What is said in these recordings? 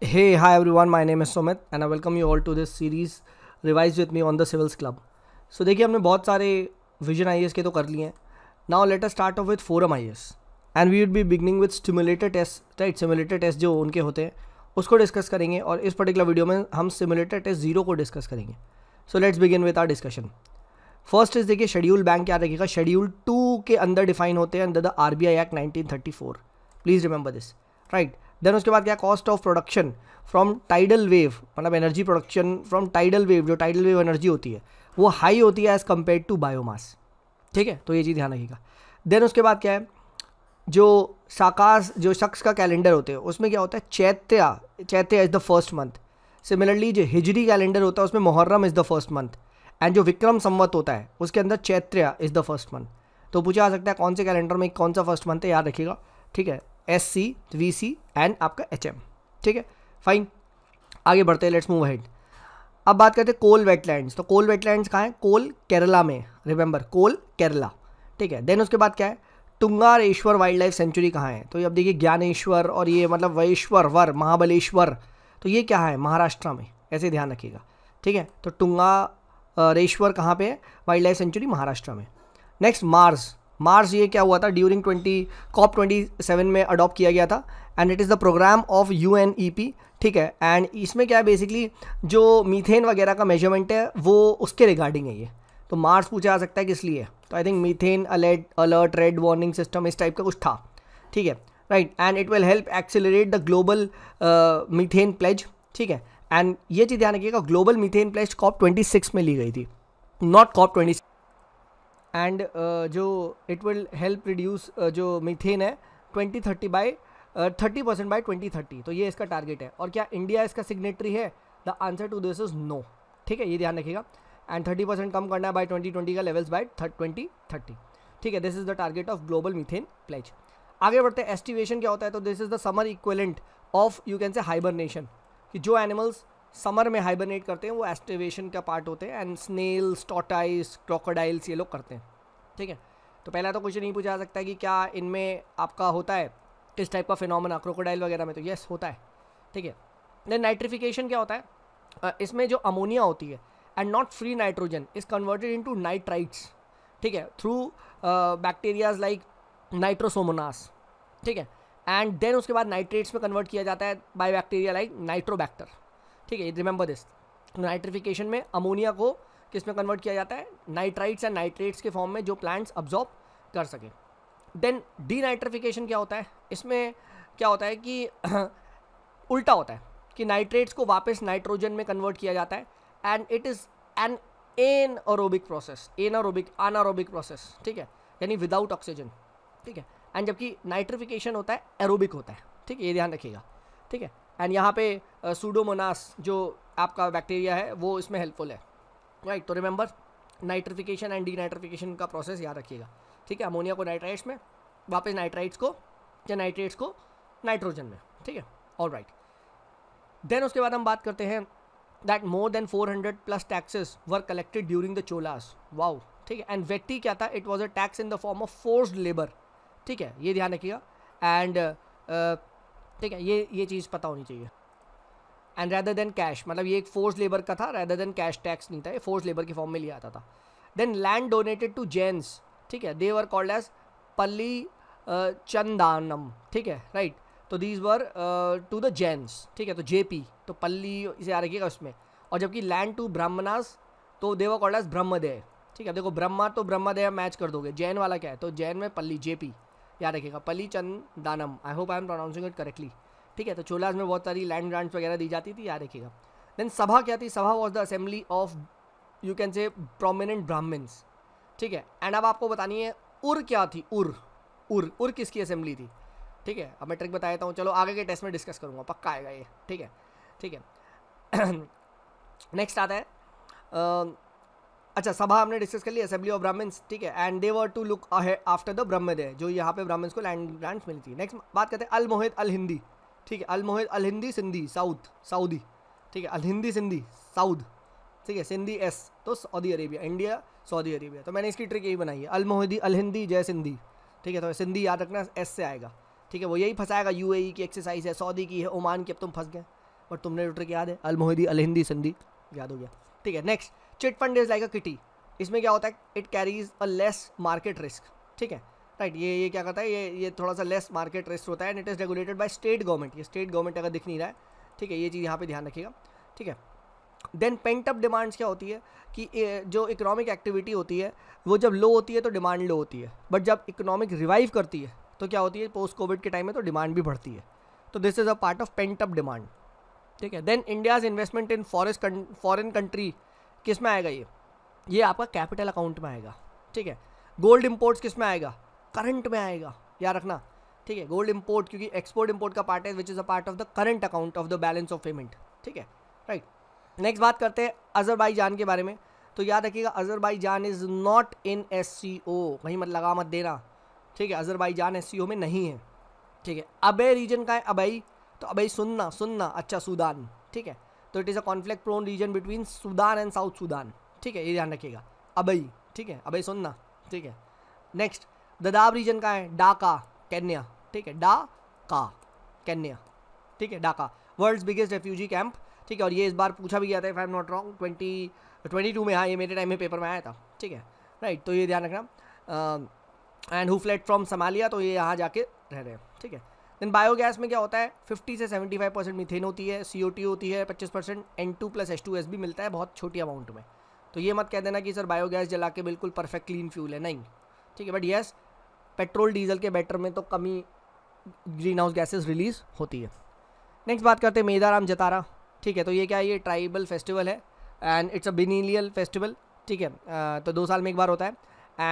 Hey, hi everyone, my name is Sumit and I welcome you all to this series revise with me on the Civils Club. So देखिए हमने बहुत सारे vision आई के तो कर लिए हैं now let us start off with Forum I S and we would be beginning with stimulated test right simulated test जो उनके होते हैं उसको डिस्कस करेंगे और इस पर्टिकुलर वीडियो में हम सिमुलेटेड टेस्ट जीरो को डिस्कस करेंगे so let's begin with our discussion first is देखिए शेड्यूल बैंक क्या रखेगा शेड्यूल टू के अंदर डिफाइन होते हैं under the R B I act nineteen thirty four please remember this right then उसके बाद क्या cost of production from tidal wave मतलब energy production from tidal wave जो टाइडल वेव एनर्जी होती है वो हाई होती है एज़ कम्पेयर टू बायोमास ठीक है तो ये चीज़ ध्यान रखिएगा देन उसके बाद क्या है जो साकाश जो शख्स का कैलेंडर होते हैं उसमें क्या होता है Chaitra Chaitra is the first month similarly जो हिजरी कैलेंडर होता है उसमें मुहर्रम is the first month and जो विक्रम संवत होता है उसके अंदर Chaitra is the first month तो पूछा जा सकता है कौन से कैलेंडर में कौन सा फर्स्ट मंथ है याद रखिएगा ठीक है S C V C and आपका एच एम ठीक है फाइन आगे बढ़ते हैं लेट्स मूव हेड अब बात करते हैं कोल वेटलैंड्स तो कोल वेटलैंड्स कहाँ हैं कोल केरला में रिमेंबर कोल केरला ठीक है देन उसके बाद क्या है टुंगारेश्वर वाइल्ड लाइफ सेंचुरी कहाँ है तो ये अब देखिए ज्ञानेश्वर और ये मतलब वैश्वर वर महाबलेश्वर तो ये क्या है महाराष्ट्र में ऐसे ध्यान रखिएगा ठीक है तो टुंगारेश्वर कहाँ पे है वाइल्ड लाइफ सेंचुरी महाराष्ट्र में नेक्स्ट मार्स मार्स ये क्या हुआ था during twenty COP twenty seven में अडॉप्ट किया गया था and it is the programme of U N E P ठीक है एंड इसमें क्या है बेसिकली जो मीथेन वगैरह का मेजरमेंट है वो उसके रिगार्डिंग है ये तो मार्स पूछा जा सकता है किस लिए तो I think methane alert alert red warning system इस टाइप का कुछ था ठीक है right and it will help accelerate the global methane pledge ठीक है एंड ये चीज़ ध्यान रखिएगा global methane pledge COP twenty six में ली गई थी not COP twenty and uh, जो इट विल हेल्प रिड्यूस जो मीथेन है twenty thirty by thirty percent by twenty thirty तो ये इसका टारगेट है और क्या इंडिया इसका सिग्नेटरी है the answer to this is no ठीक है ये ध्यान रखिएगा एंड थर्टी परसेंट कम करना है बाई ट्वेंटी ट्वेंटी का लेवल्स बाय ट्वेंटी थर्टी ठीक है this is the target of global methane pledge आगे बढ़ते हैं एस्टिवेशन क्या होता है तो this is the summer equivalent of you can say hibernation कि जो एनिमल्स समर में हाइबरनेट करते हैं वो एस्टिवेशन का पार्ट होते हैं एंड स्नेल्स टोटाइस क्रोकोडाइल्स ये लोग करते हैं ठीक है तो पहला तो क्वेश्चन नहीं पूछा जा सकता कि क्या इनमें आपका होता है किस टाइप का फिनोमना क्रोकोडाइल वगैरह में तो येस होता है ठीक है देन नाइट्रिफिकेशन क्या होता है इसमें जो अमोनिया होती है and not free nitrogen is converted to nitrites ठीक है थ्रू बैक्टीरियाज लाइक नाइट्रोसोमोनास ठीक है एंड देन उसके बाद नाइट्रेट्स में कन्वर्ट किया जाता है बाय बैक्टीरिया लाइक नाइट्रोबैक्टर ठीक है रिमेंबर दिस नाइट्रिफिकेशन में अमोनिया को किसमें कन्वर्ट किया जाता है नाइट्राइट्स एंड नाइट्रेट्स के फॉर्म में जो प्लांट्स अब्जॉर्ब कर सकें देन डीनाइट्रिफिकेशन क्या होता है इसमें क्या होता है कि उल्टा होता है कि नाइट्रेट्स को वापस नाइट्रोजन में कन्वर्ट किया जाता है and it is an an aerobic process an anaerobic anaerobic process ठीक है यानी विदाउट ऑक्सीजन ठीक है एंड जबकि नाइट्रिफिकेशन होता है एरोबिक होता है ठीक है ये ध्यान रखिएगा ठीक है एंड यहाँ पे सूडोमोनास जो आपका बैक्टीरिया है वो इसमें हेल्पफुल है राइट तो रिमेंबर नाइट्रिफिकेशन एंड डीनाइट्रिफिकेशन का प्रोसेस याद रखिएगा ठीक है अमोनिया को नाइट्राइट्स में वापस नाइट्राइट्स को या नाइट्रेट्स को नाइट्रोजन में ठीक है ऑल राइट देन उसके बाद हम बात करते हैं that more than 400 plus taxes were collected during the Cholas wow ठीक है एंड वेट्टी क्या था it was a tax in the form of force labour ठीक है ये ध्यान रखिएगा एंड uh, uh, ठीक है ये ये चीज़ पता होनी चाहिए एंड रैदर देन कैश मतलब ये एक फोर्स लेबर का था रैदर देन कैश टैक्स नहीं था ये फोर्स लेबर के फॉर्म में लिया आता था then land donated to Jains ठीक है दे वर कॉल्ड एज पल्ली चंदानम ठीक है राइट तो these were to the Jains ठीक है तो जे पी तो पल्ली इसे आ रखिएगा उसमें और जबकि लैंड टू ब्राह्मणास तो देवर कॉल्ड एज ब्रह्मदेय ठीक है देखो ब्रह्मा तो ब्रह्मदेय मैच कर दोगे जैन वाला क्या है तो जैन में पल्ली जे पी याद रखिएगा palli chandanam I hope I am pronouncing it correctly ठीक है तो चोलाज में बहुत सारी लैंड ग्रांट्स वगैरह दी जाती थी याद रखिएगा देन सभा क्या थी sabha was the assembly of you can say prominent Brahmins ठीक है एंड अब आपको बतानी है उर क्या थी उर उर उर किसकी असेंबली थी ठीक है अब मैं ट्रिक बता देता हूँ चलो आगे के टेस्ट में डिस्कस करूँगा पक्का आएगा ये ठीक है ठीक है नेक्स्ट आता है uh, अच्छा सभा हमने डिस्कस कर ली असेंबली ऑफ ब्राह्मण्स ठीक है and they were to look after the brahmadeya जो यहाँ पे ब्राह्मण्स को लैंड ग्रांट्स मिली थी नेक्स्ट बात करते हैं अल मोहित अल हिंदी ठीक है Al Mohed Al Hindi Sindhi south Saudi ठीक है अल हिंदी सिंधी साउद ठीक है सिंधी एस तो Saudi Arabia India Saudi Arabia तो मैंने इसकी ट्रिक यही बनाई है अलमोहिदी अल हिंदी जय सिंधी ठीक है तो सिंधी याद रखना एस से आएगा ठीक है वो यही फंसाएगा यू की एक्सरसाइज है सऊदी की है ओमान की अब तुम फंस गए और तुमने जो ट्रिक याद है अलमोहिदी अल हिंदी सिंधी याद हो गया ठीक है next chit fund is like a kitty इसमें क्या होता है it carries a less market risk ठीक है राइट ये ये क्या करता है ये ये थोड़ा सा लेस मार्केट रिस्क होता है and it is regulated by state government ये स्टेट गवर्नमेंट अगर दिख नहीं रहा है ठीक है ये चीज़ यहाँ पे ध्यान रखिएगा ठीक है देन पेंटअप डिमांड्स क्या होती है कि जो इकोनॉमिक एक्टिविटी होती है वो जब लो होती है तो डिमांड लो होती है बट जब इकोनॉमिक रिवाइव करती है तो क्या होती है पोस्ट कोविड के टाइम में तो डिमांड भी बढ़ती है तो this is a part of pent up demand ठीक है then India's investment in forest foreign country किस में आएगा ये ये आपका कैपिटल अकाउंट में आएगा ठीक है गोल्ड इम्पोर्ट्स किस में आएगा करंट में आएगा याद रखना ठीक है गोल्ड इम्पोर्ट क्योंकि एक्सपोर्ट इम्पोर्ट का पार्ट है which is a part of the current account of the balance of payment ठीक है राइट नेक्स्ट बात करते हैं जान के बारे में तो याद रखिएगा जान is not in S C O वहीं मत लगा मत देना ठीक है जान एस सी ओ में नहीं है ठीक है अबे रीजन का है अबई तो अबई सुनना सुनना अच्छा सूदान ठीक है तो it is a conflict prone region between Sudan and South Sudan ठीक है ये ध्यान रखिएगा अबई ठीक है अबई सुनना ठीक है नेक्स्ट ददाब रीजन का है डाका कैन्या ठीक है डाका कैन्या ठीक है डाका वर्ल्ड्स बिगेस्ट रेफ्यूजी कैंप ठीक है और ये इस बार पूछा भी गया था if I am not wrong twenty twenty two में हाँ ये मेरे टाइम में पेपर में आया था ठीक है राइट तो ये ध्यान रखना and who fled from Somalia तो ये यहाँ जाके रह रहे हैं ठीक है देन बायोगैस में क्या होता है 50 से 75 परसेंट मिथेन होती है सी होती है 25 percent N two plus H two S भी मिलता है बहुत छोटी अमाउंट में तो ये मत कह देना कि सर बायोगैस जला के बिल्कुल परफेक्ट क्लीन फ्यूल है नहीं ठीक है बट येस पेट्रोल डीजल के बैटर में तो कमी ग्रीन हाउस गैसेज रिलीज़ होती है नेक्स्ट बात करते हैं मेदाराम जतारा ठीक है तो ये क्या है ये ट्राइबल फेस्टिवल है and it's a biennial festival ठीक है तो दो साल में एक बार होता है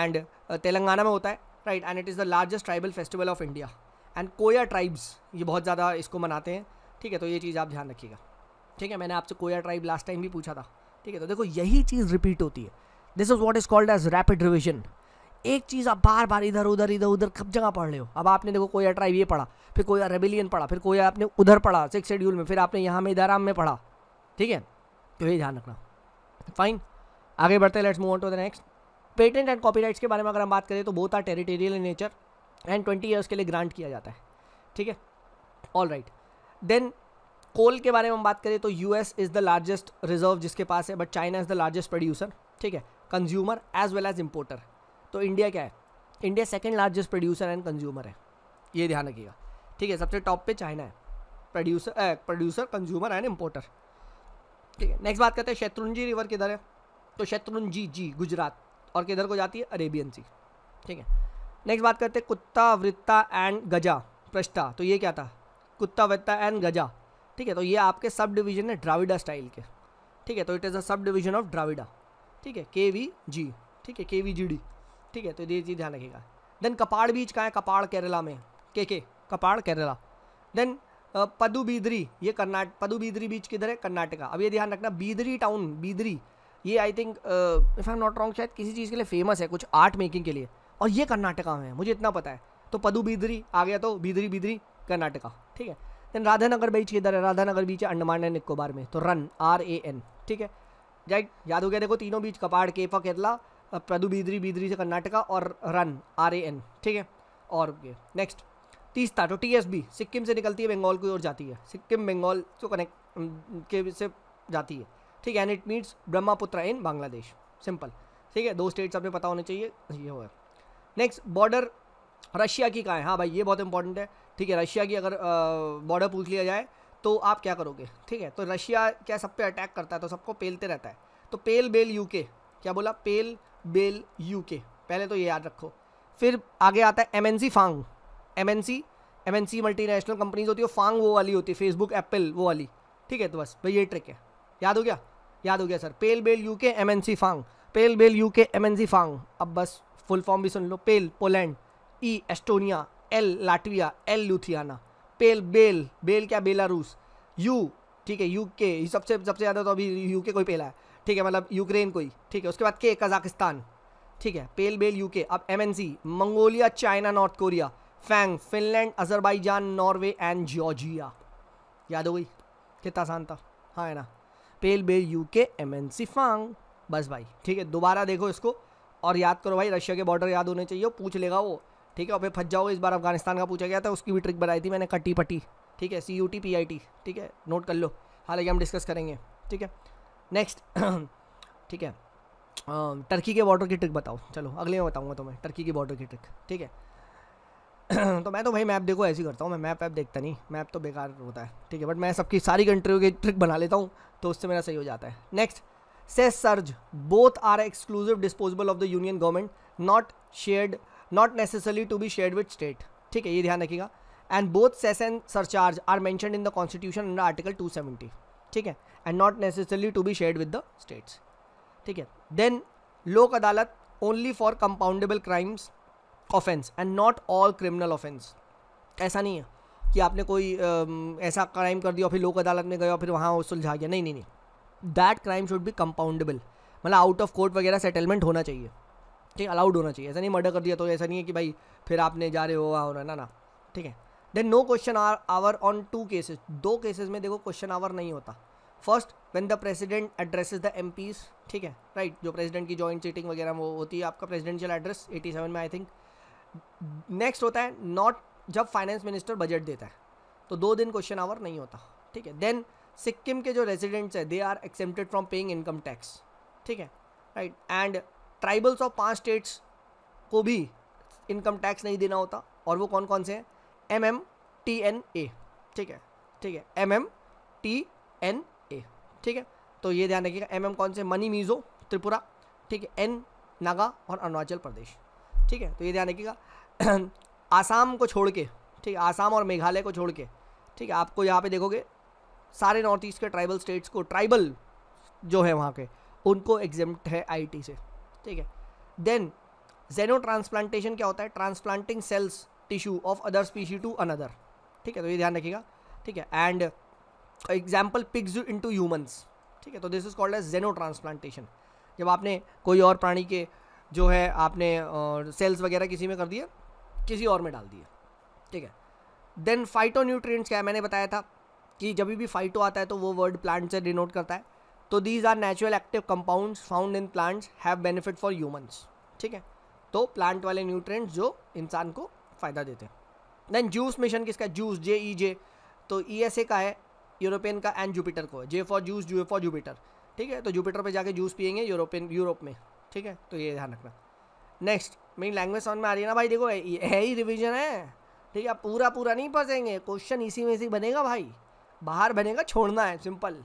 एंड तेलंगाना में होता है right and it is the largest tribal festival of India and Koya tribes ये बहुत ज़्यादा इसको मनाते हैं ठीक है तो ये चीज़ आप ध्यान रखिएगा ठीक है मैंने आपसे कोया ट्राइब लास्ट टाइम भी पूछा था ठीक है तो देखो यही चीज़ रिपीट होती है this is what is called as rapid revision एक चीज़ आप बार बार इधर उधर इधर उधर कब जगह पढ़ रहे हो अब आपने देखो कोई अट्राइव ये पढ़ा फिर कोई रेबिलियन पढ़ा फिर कोई आपने उधर पढ़ा सिक्स शेड्यूल में फिर आपने यहाँ में इधर आम में पढ़ा ठीक है तो ये ध्यान रखना फाइन आगे बढ़ते let's move on to the next patent and copy के बारे में अगर हम बात करें तो बहुत are territorial in nature and twenty years के लिए ग्रांट किया जाता है ठीक है ऑल राइट देन कोल के बारे में हम बात करें तो S is the largest reserve जिसके पास है but China is the largest producer ठीक है consumer as well as importer तो इंडिया क्या है India second largest producer and consumer है ये ध्यान रखिएगा ठीक है सबसे टॉप पे चाइना है producer producer consumer and importer ठीक है नेक्स्ट बात करते हैं शत्रुंजी रिवर किधर है तो शत्रुंजी जी गुजरात और किधर को जाती है अरेबियन सी ठीक है नेक्स्ट बात करते हैं कुत्ता वृत्ता एंड गजा पृष्ठा तो ये क्या था कुत्ता वृत्ता एंड गजा ठीक है तो ये आपके सब डिवीजन है ड्राविडा स्टाइल के ठीक है तो it is a sub division of ड्राविडा ठीक है के वी जी ठीक है के वी जी डी ठीक है तो ये चीज़ ध्यान रखिएगा देन कपाड़ बीच कहाँ है कपाड़ केरला में के के कपाड़ केरला देन पदुबीदरी ये पदु पदुबीदरी बीच किधर है कर्नाटका अब ये ध्यान रखना बीदरी टाउन बीदरी ये I think if I am not wrong शायद किसी चीज़ के लिए फेमस है कुछ आर्ट मेकिंग के लिए और ये कर्नाटका में है मुझे इतना पता है तो पदुबीदरी आ गया तो बीदरी बीदरी कर्नाटका ठीक है देन राधानगर बीच किधर है राधानगर बीच है अंडमान एंड निकोबार में तो रन आर ए एन ठीक है जाइट याद हो गया देखो तीनों बीच कपाड़ केपा केरला प्रदु बीदरी बीदरी से कर्नाटका और रन आर ए एन ठीक है और नेक्स्ट तीसता तो टी एस बी सिक्किम से निकलती है बंगाल की ओर जाती है सिक्किम बंगाल से कनेक्ट के से जाती है ठीक है and it means Brahmaputra in Bangladesh simple ठीक है दो स्टेट्स आपने पता होने चाहिए ये हो नेक्स्ट बॉर्डर रशिया की कहाँ है हाँ भाई ये बहुत इंपॉर्टेंट है ठीक है रशिया की अगर बॉर्डर पूछ लिया जाए तो आप क्या करोगे ठीक है तो रशिया क्या सब पे अटैक करता है तो सबको पेलते रहता है तो पेल बेल यूके क्या बोला पेल बेल यूके पहले तो ये याद रखो फिर आगे आता है MNC FAANG MNC MNC multinational companies होती है फांग वो वाली होती है फेसबुक एप्पल वो वाली ठीक है तो बस भाई ये ट्रिक है याद हो गया याद हो गया सर पेल बेल U K M N C फांग पेल बेल U K M N C फांग अब बस फुल फॉर्म भी सुन लो पेल Poland E Estonia L Latvia L Lithuania पेल बेल बेल क्या बेलारूस यू ठीक है यू के सबसे सबसे ज़्यादा तो अभी यू के कोई पेला है ठीक है मतलब यूक्रेन को ही ठीक है उसके बाद के कजाकिस्तान ठीक है पेल बेल यूके अब M Mongolia China North Korea फैंग Finland Azerbaijan Norway and Georgia याद हो गई कितना आसान था हाँ है ना पेल बेल U K M N C फांग बस भाई ठीक है दोबारा देखो इसको और याद करो भाई रशिया के बॉर्डर याद होने चाहिए पूछ लेगा वो ठीक है और फिर फंस जाओ इस बार अफगानिस्तान का पूछा गया था उसकी भी ट्रिक बनाई थी मैंने कट्टी पट्टी ठीक है C U T P I T ठीक है नोट कर लो हालांकि हम डिस्कस करेंगे ठीक है नेक्स्ट ठीक है टर्की के बॉर्डर की ट्रिक बताओ चलो अगले में बताऊंगा तुम्हें टर्की की बॉर्डर की ट्रिक ठीक है तो मैं तो भाई मैप देखो ऐसे ही करता हूँ मैं मैप वैप देखता नहीं मैप तो बेकार होता है ठीक है बट मैं सबकी सारी कंट्रियों की ट्रिक बना लेता हूँ तो उससे मेरा सही हो जाता है next cess surcharge both are exclusive disposable of the union government not shared not necessary to be shared with state ठीक है ये ध्यान रखिएगा and both cess and surcharge are mention in the constitution under article seventy ठीक है and not necessarily to be share with the states ठीक है then Lok Adalat only for compoundable crimes offense and not all criminal offense ऐसा नहीं है कि आपने कोई ऐसा क्राइम कर दिया फिर लोक अदालत में गए और फिर वहाँ सुलझा गया नहीं नहीं नहीं that crime should be compoundable मतलब आउट ऑफ कोर्ट वगैरह सेटलमेंट होना चाहिए ठीक अलाउड होना चाहिए ऐसा नहीं मर्डर कर दिया तो ऐसा नहीं है कि भाई फिर आपने जा रहे हो वहाँ होना ना ना ठीक है then no question are hour on two cases दो केसेस में देखो क्वेश्चन आवर नहीं होता first when the president address the M ठीक है राइट right, जो प्रेजिडेंट की जॉइंट सीटिंग वगैरह वो होती है आपका प्रेजिडेंशियल एड्रेस 87 में आई थिंक नेक्स्ट होता है नॉट जब फाइनेंस मिनिस्टर बजट देता है तो दो दिन क्वेश्चन आवर नहीं होता ठीक है देन सिक्किम के जो रेजिडेंट्स है they are excepted from paying income tax ठीक है राइट एंड ट्राइबल्स ऑफ पांच स्टेट्स को भी इनकम टैक्स नहीं देना होता और वो कौन कौन से हैं M M T N A ठीक है ठीक है M M T N A ठीक है तो ये ध्यान रखिएगा एम एम कौन से मनी मीज़ो त्रिपुरा ठीक है एन नागा और अरुणाचल प्रदेश ठीक है तो ये ध्यान रखिएगा आसाम को छोड़ के ठीक है आसाम और मेघालय को छोड़ के ठीक है आपको यहाँ पे देखोगे सारे नॉर्थ ईस्ट के ट्राइबल स्टेट्स को ट्राइबल जो है वहाँ के उनको एग्जाम है आईटी से ठीक है देन जेनो ट्रांसप्लांटेशन क्या होता है transplanting cells tissue of other species to another ठीक है तो ये ध्यान रखिएगा ठीक है and example pigs to humans ठीक है तो this is called as xeno transplantation जब आपने कोई और प्राणी के जो है आपने सेल्स वगैरह किसी में कर दिए किसी और में डाल दिए ठीक है देन फाइटो न्यूट्रिएंट्स क्या है मैंने बताया था कि जब भी फाइटो आता है तो वो वर्ड प्लांट से डिनोट करता है तो these are natural active compounds found in plants have benefit for humans ठीक है तो प्लांट वाले न्यूट्रिएंट्स जो इंसान को फ़ायदा देते हैं देन जूस मिशन किसका है जूस जे ई जे तो ई एस ए का है यूरोपियन का एंड जुपिटर को जे फॉर जूस जू फॉर जुपिटर ठीक है तो जुपिटर पे जाके जूस पियेंगे यूरोपियन यूरोप में ठीक है तो ये ध्यान रखना नेक्स्ट मेरी लैंग्वेज समझ में आ रही है ना भाई देखो है ही रिविजन है ठीक है पूरा पूरा नहीं पढ़ेंगे क्वेश्चन इसी में से बनेगा भाई बाहर बनेगा छोड़ना है सिंपल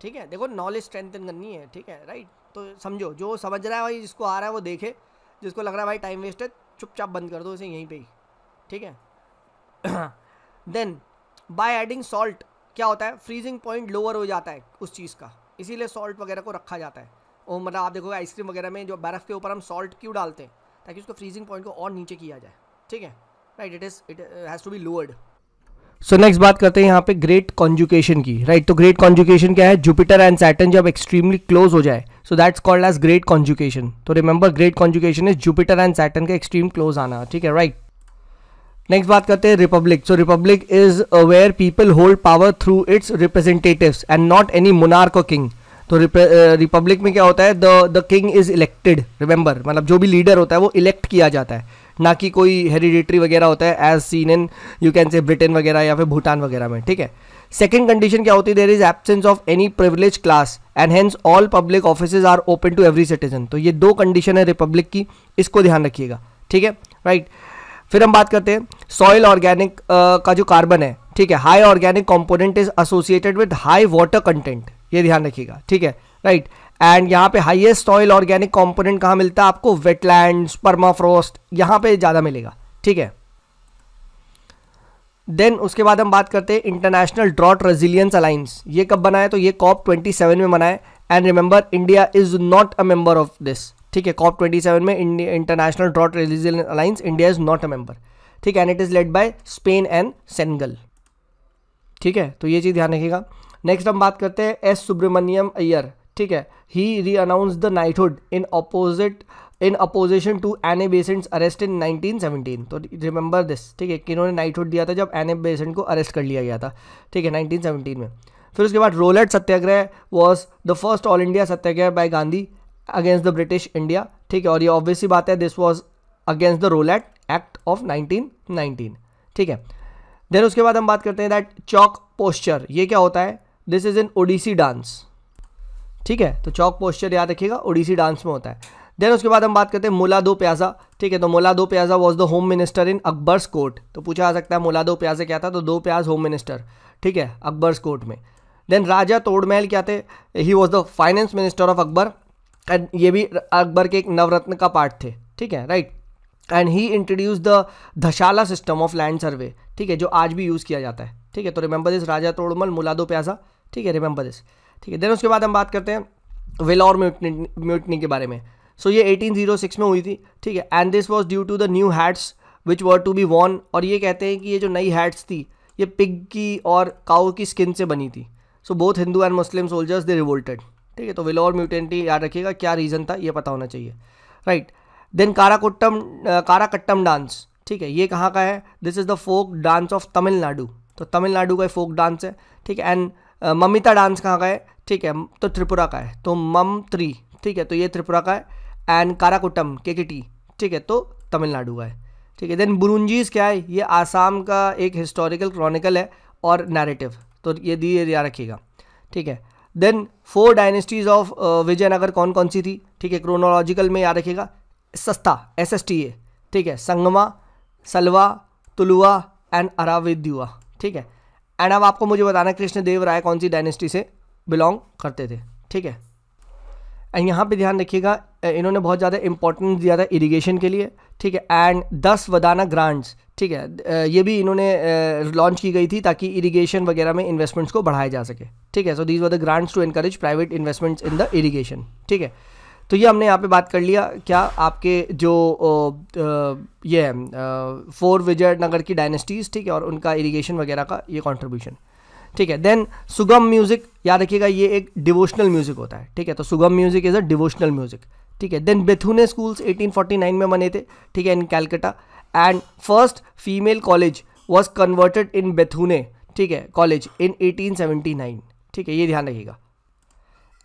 ठीक है देखो नॉलेज स्ट्रेंथन करनी है ठीक है राइट तो समझो जो समझ रहा है भाई जिसको आ रहा है वो देखे जिसको लग रहा है भाई टाइम वेस्ट है चुपचाप बंद कर दो उसे यहीं पर ही ठीक है देन बाय एडिंग सॉल्ट क्या होता है फ्रीजिंग पॉइंट लोअर हो जाता है उस चीज़ का इसीलिए सॉल्ट वगैरह को रखा जाता है और मतलब आप देखोगे आइसक्रीम वगैरह में जो बर्फ़ के ऊपर हम सॉल्ट क्यों डालते हैं ताकि उसको फ्रीजिंग पॉइंट को और नीचे किया जाए ठीक है right it is it has to be lowered so next बात करते हैं यहाँ पे ग्रेट कॉन्जुकेशन की राइट right? तो ग्रेट कॉन्जुकेशन क्या है जुपिटर एंड सैटन जब एक्सट्रीमली क्लोज हो जाए so that's called as great conjunction तो remember great conjunction is Jupiter and Saturn का एक्सट्रीम क्लोज आना ठीक है राइट नेक्स्ट बात करते हैं republic so republic is where people hold power through its representative and not any monarch king तो republic में क्या होता है the king is elected remember मतलब जो भी लीडर होता है वो इलेक्ट किया जाता है ना कि कोई हेरिडेटरी वगैरह होता है as seen in you can say Britain वगैरह या फिर भूटान वगैरह में ठीक है सेकेंड कंडीशन क्या होती है there is absence of any privilege class and hence all public office are open to every citizen तो ये दो कंडीशन है रिपब्लिक की इसको ध्यान रखिएगा ठीक है राइट right? फिर हम बात करते हैं सॉइल ऑर्गेनिक का जो कार्बन है ठीक है high organic component is associated with high water content ये ध्यान रखिएगा ठीक है राइट एंड यहाँ पे हाईएस्ट सॉइल ऑर्गेनिक कॉम्पोनेंट कहाँ मिलता है आपको वेटलैंड परमाफ्रोस्ट यहाँ पे ज़्यादा मिलेगा ठीक है देन उसके बाद हम बात करते हैं इंटरनेशनल ड्रॉट रेजिलियंस अलाइंस ये कब बनाए तो ये कॉप सेवन में बनाए and remember India is not a member of this ठीक है कॉप ट्वेंटी सेवन में International Drought Resilience Alliance India is not a member ठीक है and it is led by Spain and Senegal ठीक है तो ये चीज़ ध्यान रखिएगा नेक्स्ट हम बात करते हैं एस सुब्रमण्यम अय्यर ठीक है he renounce the knighthood in opposite in opposition to Annie Besant's arrest इन 1917 तो रिमेंबर दिस ठीक है कि इन्होंने नाइटहुड दिया था जब एने बेसेंट को अरेस्ट कर लिया गया था ठीक है 1917 में फिर उसके बाद Rowlatt Satyagraha was the first all India Satyagraha by Gandhi against the British India ठीक है और ये ऑब्वियसली बात है this was against the eight act of 1919 ठीक है देन उसके बाद हम बात करते हैं दैट चौक पोस्चर ये क्या होता है this is in Odissi dance ठीक है तो चौक पोस्चर याद रखिएगा ओडिसी डांस में होता है देन उसके बाद हम बात करते हैं मोला दो प्याजा ठीक है तो Mulla Do Piyaza was the home minister in Akbar's court तो पूछा जा सकता है मोला दो प्याजा क्या था तो दो प्याज होम मिनिस्टर ठीक है अकबर्स कोर्ट में देन राजा तोड़महल क्या थे he was the finance minister of Akbar and ये भी अकबर के एक नवरत्न का पार्ट थे ठीक है right and he introduce the Dahsala system of land survey ठीक है जो आज भी यूज़ किया जाता है ठीक है तो रिमेंबर दिस राजा तोड़मल मुलादो प्याजा ठीक है रिमेंबर दिस ठीक है देन उसके बाद हम बात करते हैं वेलौर म्यूटनी म्यूटनी के बारे में सो so, ये 1806 में हुई थी ठीक है and this was due to the new hats which were to be worn और ये कहते हैं कि ये जो नई हैट्स थी ये पिग की और काउ की स्किन से बनी थी so both Hindu and Muslim soldiers they revolted ठीक है तो विलोर म्यूटेंटी याद रखिएगा क्या रीज़न था ये पता होना चाहिए right then Karakattam Karakattam dance ठीक है ये कहाँ का है this is the folk dance of Tamil Nadu तो तमिलनाडु का फोक डांस है ठीक है एंड ममिता डांस कहाँ का है ठीक है तो त्रिपुरा का है तो मम त्री ठीक है तो ये त्रिपुरा का है एंड काराकुट्टम के ठीक है तो तमिलनाडु का है ठीक है देन बुरुंजीज क्या है ये आसाम का एक हिस्टोरिकल क्रॉनिकल है और नैरेटिव तो ये दिए याद रखिएगा ठीक है then four dynasties of Vijayanagara कौन कौन सी थी ठीक है क्रोनोलॉजिकल में याद रखिएगा सस्ता एस एस टी ए ठीक है संगमा सलवा तुलुआ एंड अराविद्युआ ठीक है एंड अब आपको मुझे बताना कृष्णदेव राय कौन सी डायनेस्टी से बिलोंग करते थे ठीक है एंड यहाँ पे ध्यान रखिएगा इन्होंने बहुत ज़्यादा इंपॉर्टेंस दिया था इरिगेशन के लिए ठीक है एंड दस वदाना ग्रांट्स ठीक है ये भी इन्होंने लॉन्च की गई थी ताकि इरिगेशन वगैरह में इन्वेस्टमेंट्स को बढ़ाया जा सके ठीक है so these were grants to encourage private investments in the irrigation ठीक है तो ये हमने यहाँ पे बात कर लिया क्या आपके जो ये फोर विजय नगर की डायनेस्टीज़ ठीक है और उनका इरिगेशन वगैरह का ये कॉन्ट्रीब्यूशन ठीक है देन सुगम म्यूजिक याद रखिएगा ये एक डिवोशनल म्यूजिक होता है ठीक है तो Sugam music is a devotional music ठीक है देन बेथुने स्कूल्स 1849 में बने थे ठीक है in Calcutta and first female college was converted in Bethune ठीक है कॉलेज इन 1879 ठीक है ये ध्यान रखिएगा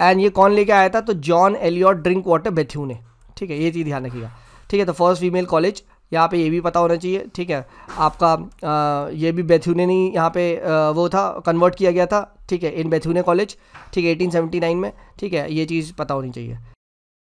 एंड ये कौन लेके आया था तो John Elliot Drinkwater Bethune ने ठीक है ये चीज़ ध्यान रखिएगा ठीक है तो फर्स्ट फीमेल कॉलेज यहाँ पे ये भी पता होना चाहिए ठीक है आपका आ, ये भी नहीं यहाँ पे आ, वो था कन्वर्ट किया गया था ठीक है इन बैथ्यूने कॉलेज ठीक है 1879 में ठीक है ये चीज़ पता होनी चाहिए